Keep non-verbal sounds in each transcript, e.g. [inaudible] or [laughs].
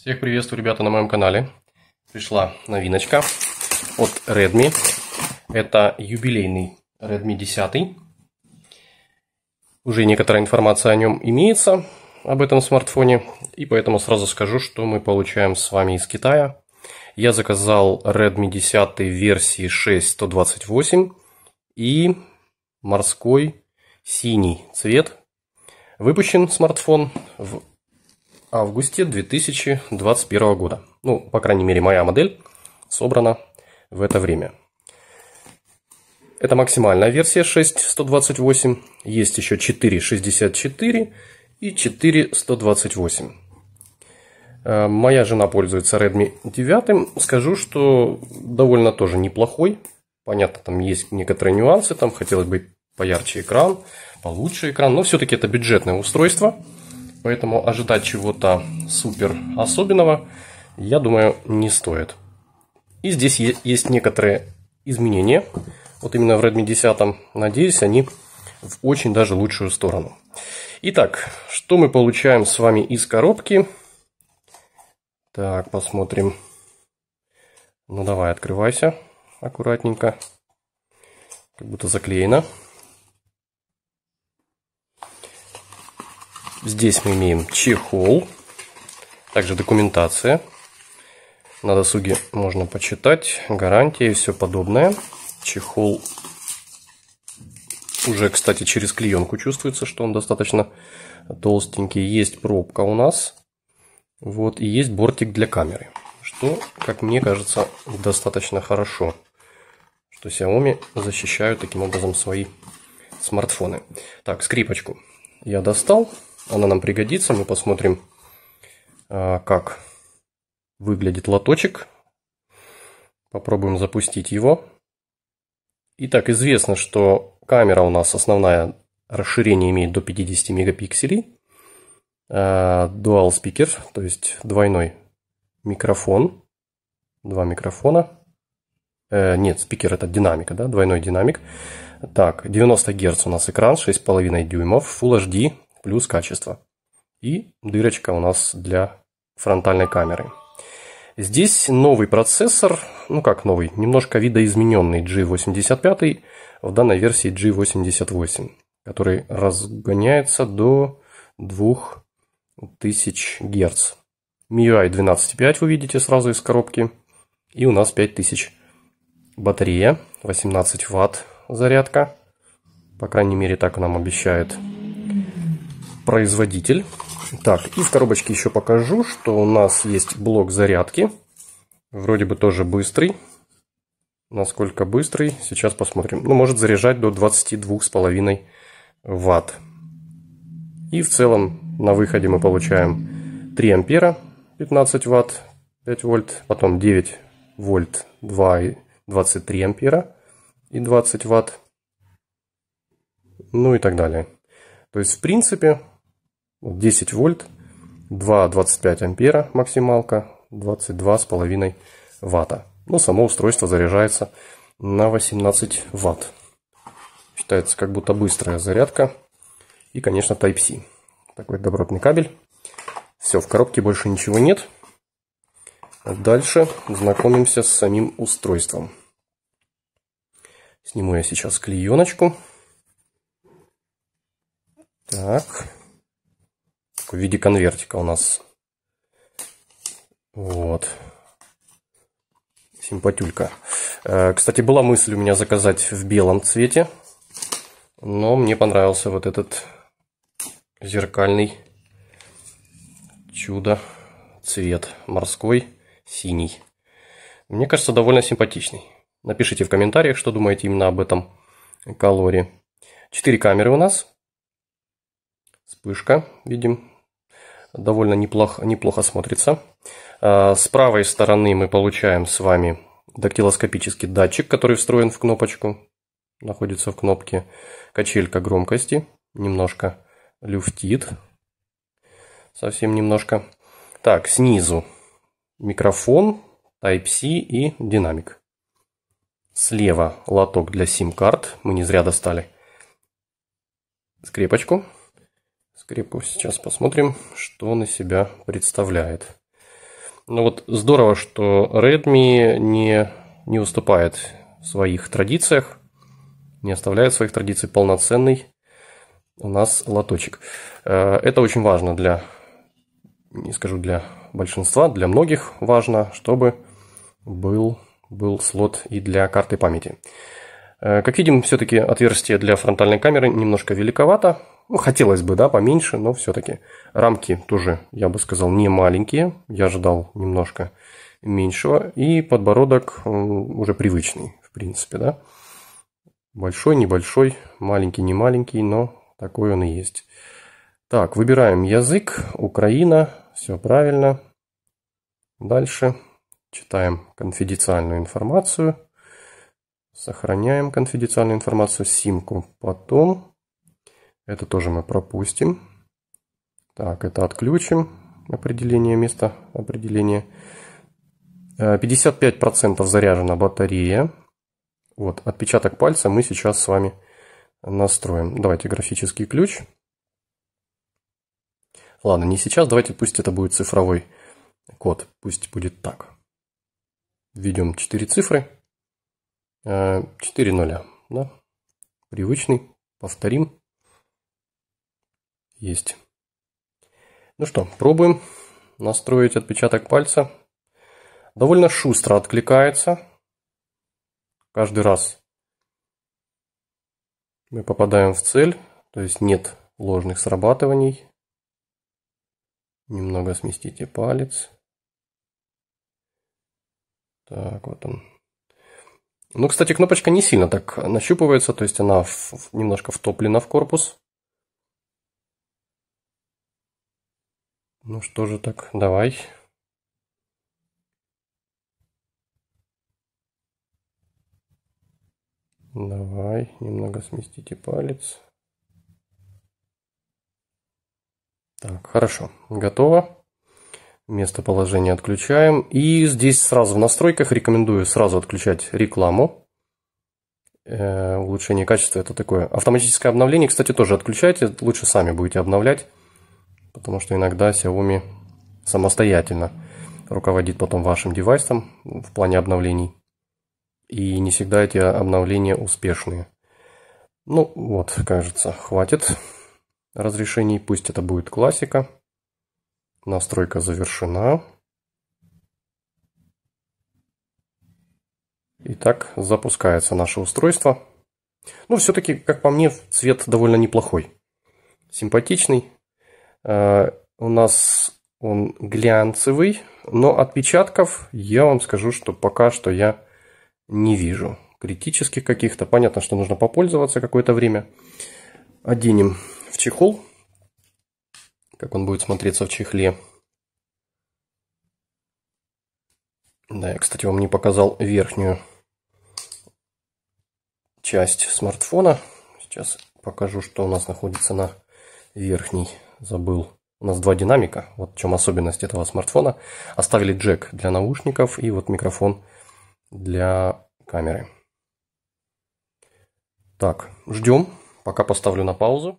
Всех приветствую, ребята, на моем канале. Пришла новиночка от Redmi. Это юбилейный Redmi 10. Уже некоторая информация о нем имеется, об этом смартфоне. И поэтому сразу скажу, что мы получаем с вами из Китая. Я заказал Redmi 10 версии 6128 и морской синий цвет. Выпущен смартфон в августе 2021 года. Ну, по крайней мере, моя модель собрана в это время. Это максимальная версия 6128. Есть еще 464 и 4128. Э, моя жена пользуется Redmi 9. Скажу, что довольно тоже неплохой. Понятно, там есть некоторые нюансы. Там хотелось бы поярче экран, получше экран. Но все-таки это бюджетное устройство. Поэтому ожидать чего-то супер особенного, я думаю, не стоит. И здесь есть некоторые изменения. Вот именно в Redmi 10, надеюсь, они в очень даже лучшую сторону. Итак, что мы получаем с вами из коробки? Так, посмотрим. Ну давай, открывайся аккуратненько. Как будто заклеено. Здесь мы имеем чехол, также документация. На досуге можно почитать, гарантии и все подобное. Чехол уже, кстати, через клеенку чувствуется, что он достаточно толстенький. Есть пробка у нас. Вот, и есть бортик для камеры. Что, как мне кажется, достаточно хорошо. Что Xiaomi защищают таким образом свои смартфоны. Так, скрипочку я достал. Она нам пригодится. Мы посмотрим, а, как выглядит лоточек. Попробуем запустить его. Итак, известно, что камера у нас основная расширение имеет до 50 мегапикселей. Dual а, speaker, то есть двойной микрофон. Два микрофона. Э, нет, спикер это динамика, да, двойной динамик. Так, 90 Гц у нас экран, 6,5 дюймов, Full HD, плюс качество. И дырочка у нас для фронтальной камеры. Здесь новый процессор, ну как новый, немножко видоизмененный G85, в данной версии G88, который разгоняется до 2000 Гц. MIUI 12.5 вы видите сразу из коробки. И у нас 5000 батарея, 18 Вт зарядка. По крайней мере, так нам обещает производитель. Так, и в коробочке еще покажу, что у нас есть блок зарядки. Вроде бы тоже быстрый. Насколько быстрый, сейчас посмотрим. Ну, может заряжать до 22,5 ватт. И в целом на выходе мы получаем 3 ампера, 15 ватт, 5 вольт, потом 9 вольт, 2, 23 ампера и 20 ватт. Ну и так далее. То есть, в принципе, 10 вольт, 2,25 ампера максималка, 22,5 ватта. Но ну, само устройство заряжается на 18 ватт. Считается как будто быстрая зарядка. И, конечно, Type-C. Такой добротный кабель. Все, в коробке больше ничего нет. Дальше знакомимся с самим устройством. Сниму я сейчас клееночку. виде конвертика у нас. Вот. Симпатюлька. Э, кстати, была мысль у меня заказать в белом цвете. Но мне понравился вот этот зеркальный чудо цвет. Морской, синий. Мне кажется, довольно симпатичный. Напишите в комментариях, что думаете именно об этом колоре. Четыре камеры у нас. Вспышка, видим, довольно неплохо, неплохо смотрится. А, с правой стороны мы получаем с вами дактилоскопический датчик, который встроен в кнопочку, находится в кнопке. Качелька громкости, немножко люфтит, совсем немножко. Так, снизу микрофон, Type-C и динамик. Слева лоток для сим-карт, мы не зря достали скрепочку скрепку. Сейчас посмотрим, что он из себя представляет. Ну вот здорово, что Redmi не, не уступает в своих традициях, не оставляет своих традиций полноценный у нас лоточек. Э, это очень важно для, не скажу для большинства, для многих важно, чтобы был, был слот и для карты памяти. Э, как видим, все-таки отверстие для фронтальной камеры немножко великовато, ну, хотелось бы, да, поменьше, но все-таки. Рамки тоже, я бы сказал, не маленькие. Я ожидал немножко меньшего. И подбородок уже привычный, в принципе, да. Большой, небольшой, маленький, не маленький, но такой он и есть. Так, выбираем язык, Украина, все правильно. Дальше читаем конфиденциальную информацию. Сохраняем конфиденциальную информацию, симку. Потом это тоже мы пропустим. Так, это отключим определение места определения. 55% э, заряжена батарея. Вот, отпечаток пальца мы сейчас с вами настроим. Давайте графический ключ. Ладно, не сейчас, давайте пусть это будет цифровой код. Пусть будет так. Введем 4 цифры. 4 э, ноля. Да? Привычный. Повторим. Есть. Ну что, пробуем настроить отпечаток пальца. Довольно шустро откликается. Каждый раз мы попадаем в цель, то есть нет ложных срабатываний. Немного сместите палец. Так, вот он. Ну, кстати, кнопочка не сильно так нащупывается, то есть она в, немножко втоплена в корпус. Ну что же так, давай. Давай, немного сместите палец. Так, хорошо, готово. Местоположение отключаем. И здесь сразу в настройках рекомендую сразу отключать рекламу. Э, улучшение качества это такое. Автоматическое обновление, кстати, тоже отключайте. Лучше сами будете обновлять потому что иногда Xiaomi самостоятельно руководит потом вашим девайсом в плане обновлений. И не всегда эти обновления успешные. Ну вот, кажется, хватит разрешений. Пусть это будет классика. Настройка завершена. Итак, запускается наше устройство. Ну, все-таки, как по мне, цвет довольно неплохой. Симпатичный, Э, у нас он глянцевый, но отпечатков я вам скажу, что пока что я не вижу критических каких-то. Понятно, что нужно попользоваться какое-то время. Оденем в чехол, как он будет смотреться в чехле. Да, я, кстати, вам не показал верхнюю часть смартфона. Сейчас покажу, что у нас находится на верхней забыл. У нас два динамика, вот в чем особенность этого смартфона. Оставили джек для наушников и вот микрофон для камеры. Так, ждем, пока поставлю на паузу.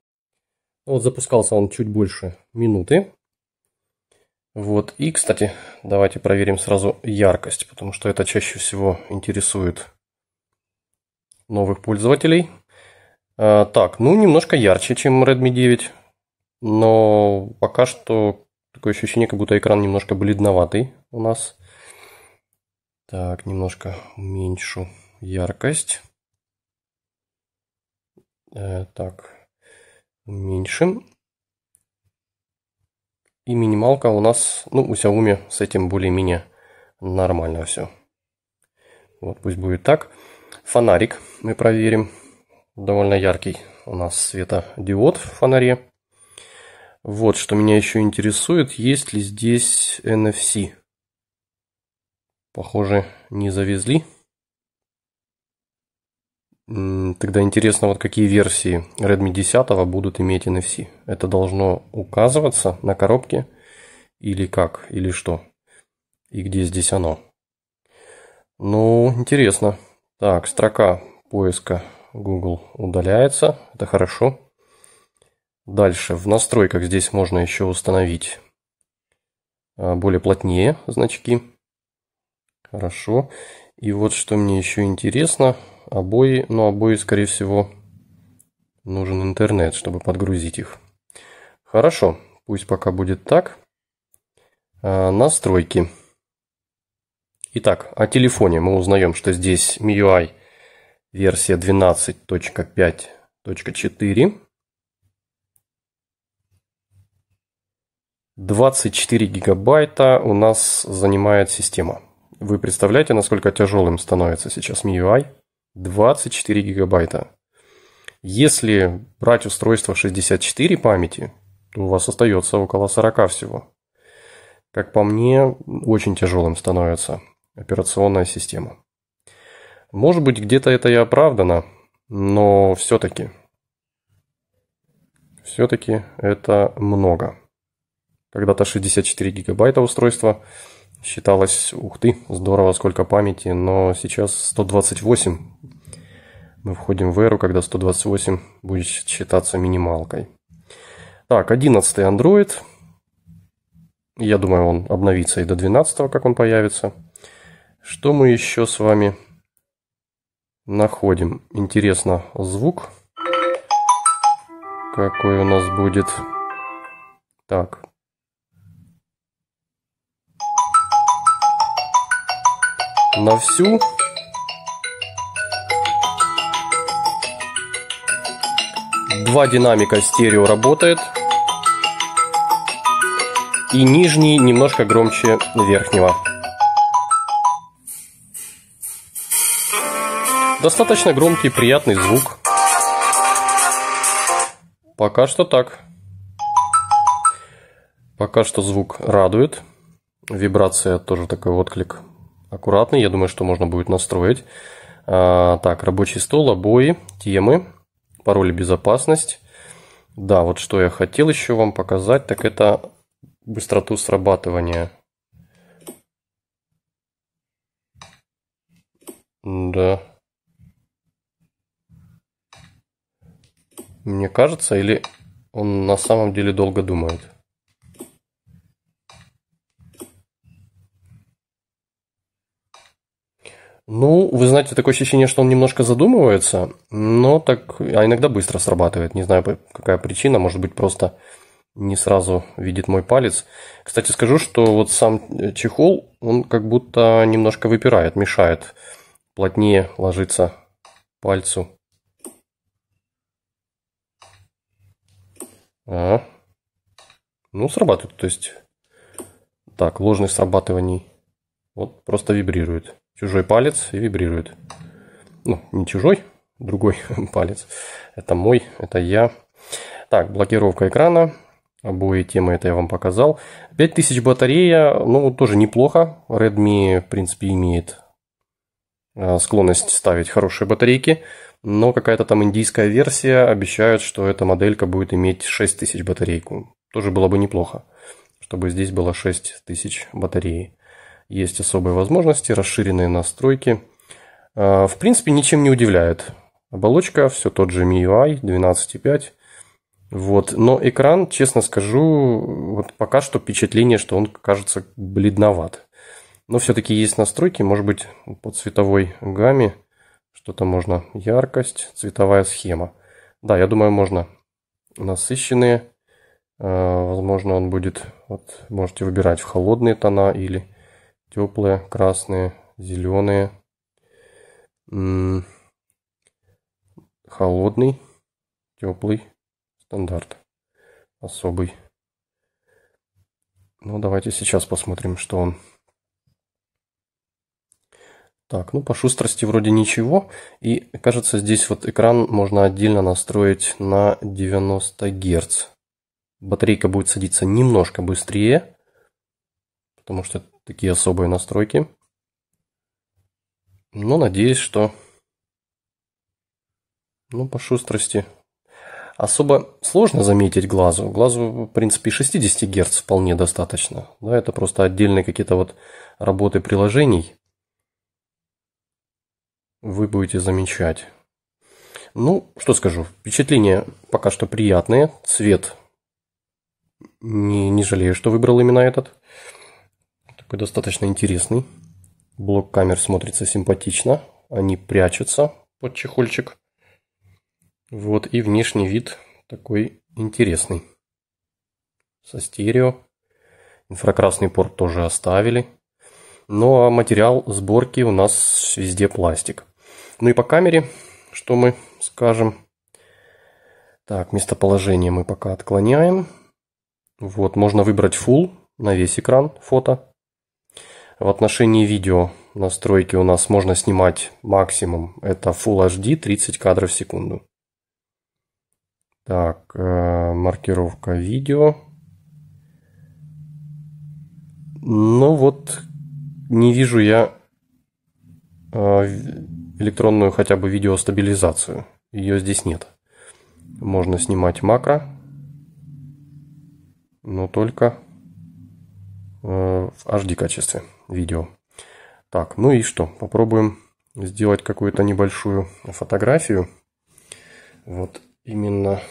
Вот запускался он чуть больше минуты. Вот, и, кстати, давайте проверим сразу яркость, потому что это чаще всего интересует новых пользователей. А, так, ну немножко ярче, чем Redmi 9 но пока что такое ощущение, как будто экран немножко бледноватый у нас. Так, немножко уменьшу яркость. Э, так, уменьшим. И минималка у нас, ну, у Xiaomi с этим более-менее нормально все. Вот, пусть будет так. Фонарик мы проверим. Довольно яркий у нас светодиод в фонаре. Вот, что меня еще интересует, есть ли здесь NFC. Похоже, не завезли. Тогда интересно, вот какие версии Redmi 10 будут иметь NFC. Это должно указываться на коробке или как, или что. И где здесь оно. Ну, интересно. Так, строка поиска Google удаляется. Это хорошо. Дальше, в настройках здесь можно еще установить а, более плотнее значки. Хорошо. И вот что мне еще интересно, обои, но ну, обои, скорее всего, нужен интернет, чтобы подгрузить их. Хорошо, пусть пока будет так. А, настройки. Итак, о телефоне мы узнаем, что здесь MIUI версия 12.5.4. 24 гигабайта у нас занимает система. Вы представляете, насколько тяжелым становится сейчас MIUI? 24 гигабайта. Если брать устройство 64 памяти, то у вас остается около 40 всего. Как по мне, очень тяжелым становится операционная система. Может быть, где-то это и оправдано, но все-таки. Все-таки это много когда-то 64 гигабайта устройства. Считалось, ух ты, здорово, сколько памяти, но сейчас 128. Мы входим в эру, когда 128 будет считаться минималкой. Так, 11 Android. Я думаю, он обновится и до 12, как он появится. Что мы еще с вами находим? Интересно, звук какой у нас будет. Так, на всю. Два динамика стерео работает. И нижний немножко громче верхнего. Достаточно громкий, приятный звук. Пока что так. Пока что звук радует. Вибрация тоже такой отклик аккуратный, я думаю, что можно будет настроить. А, так, рабочий стол, обои, темы, пароли безопасность. Да, вот что я хотел еще вам показать, так это быстроту срабатывания. Да. Мне кажется, или он на самом деле долго думает. Ну, вы знаете, такое ощущение, что он немножко задумывается, но так, а иногда быстро срабатывает. Не знаю, какая причина, может быть, просто не сразу видит мой палец. Кстати, скажу, что вот сам э, чехол, он как будто немножко выпирает, мешает плотнее ложиться пальцу. А. Ну, срабатывает, то есть... Так, ложных срабатываний. Вот просто вибрирует чужой палец и вибрирует. Ну, не чужой, другой [laughs] палец. Это мой, это я. Так, блокировка экрана. Обои темы это я вам показал. 5000 батарея, ну, тоже неплохо. Redmi, в принципе, имеет э, склонность ставить хорошие батарейки, но какая-то там индийская версия обещает, что эта моделька будет иметь 6000 батарейку. Тоже было бы неплохо, чтобы здесь было 6000 батареи есть особые возможности, расширенные настройки. А, в принципе, ничем не удивляет. Оболочка, все тот же MIUI 12.5. Вот. Но экран, честно скажу, вот пока что впечатление, что он кажется бледноват. Но все-таки есть настройки, может быть, по цветовой гамме. Что-то можно. Яркость, цветовая схема. Да, я думаю, можно. Насыщенные. А, возможно, он будет... Вот, можете выбирать в холодные тона или теплые, красные, зеленые, холодный, теплый стандарт особый. Ну, давайте сейчас посмотрим, что он. Так, ну по шустрости вроде ничего. И кажется, здесь вот экран можно отдельно настроить на 90 Гц. Батарейка будет садиться немножко быстрее, потому что такие особые настройки. Но надеюсь, что ну, по шустрости особо сложно заметить глазу. Глазу, в принципе, 60 Гц вполне достаточно. Да, это просто отдельные какие-то вот работы приложений. Вы будете замечать. Ну, что скажу, впечатления пока что приятные. Цвет не, не жалею, что выбрал именно этот такой достаточно интересный. Блок камер смотрится симпатично. Они прячутся под чехольчик. Вот и внешний вид такой интересный. Со стерео. Инфракрасный порт тоже оставили. Ну а материал сборки у нас везде пластик. Ну и по камере, что мы скажем. Так, местоположение мы пока отклоняем. Вот, можно выбрать full на весь экран фото. В отношении видео настройки у нас можно снимать максимум. Это Full HD 30 кадров в секунду. Так, э, маркировка видео. Ну вот, не вижу я э, электронную хотя бы видеостабилизацию. Ее здесь нет. Можно снимать макро, но только э, в HD качестве видео. Так, ну и что? Попробуем сделать какую-то небольшую фотографию. Вот именно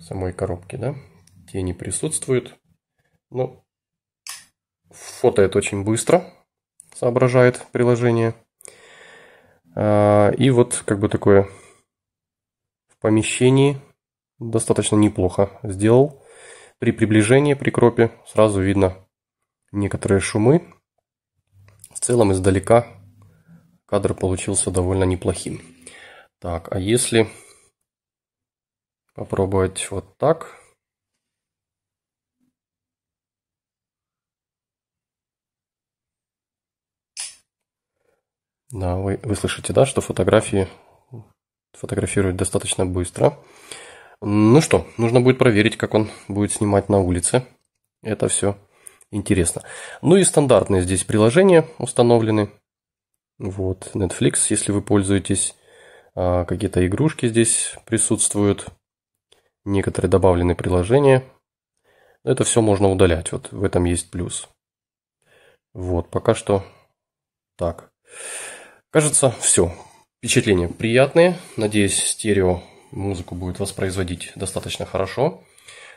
самой коробки, да? Тени присутствуют. Но ну, фотоет очень быстро, соображает приложение. А, и вот как бы такое в помещении достаточно неплохо сделал. При приближении, при кропе сразу видно некоторые шумы. В целом издалека кадр получился довольно неплохим. Так, а если попробовать вот так... Да, вы, вы слышите, да, что фотографии фотографируют достаточно быстро. Ну что, нужно будет проверить, как он будет снимать на улице это все интересно. Ну и стандартные здесь приложения установлены. Вот, Netflix, если вы пользуетесь. А, какие-то игрушки здесь присутствуют. Некоторые добавлены приложения. Это все можно удалять. Вот в этом есть плюс. Вот, пока что так. Кажется, все. Впечатления приятные. Надеюсь, стерео музыку будет воспроизводить достаточно хорошо.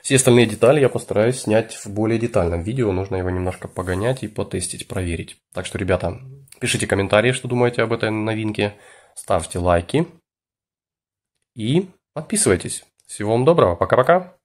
Все остальные детали я постараюсь снять в более детальном видео, нужно его немножко погонять и потестить, проверить. Так что, ребята, пишите комментарии, что думаете об этой новинке, ставьте лайки и подписывайтесь. Всего вам доброго, пока-пока!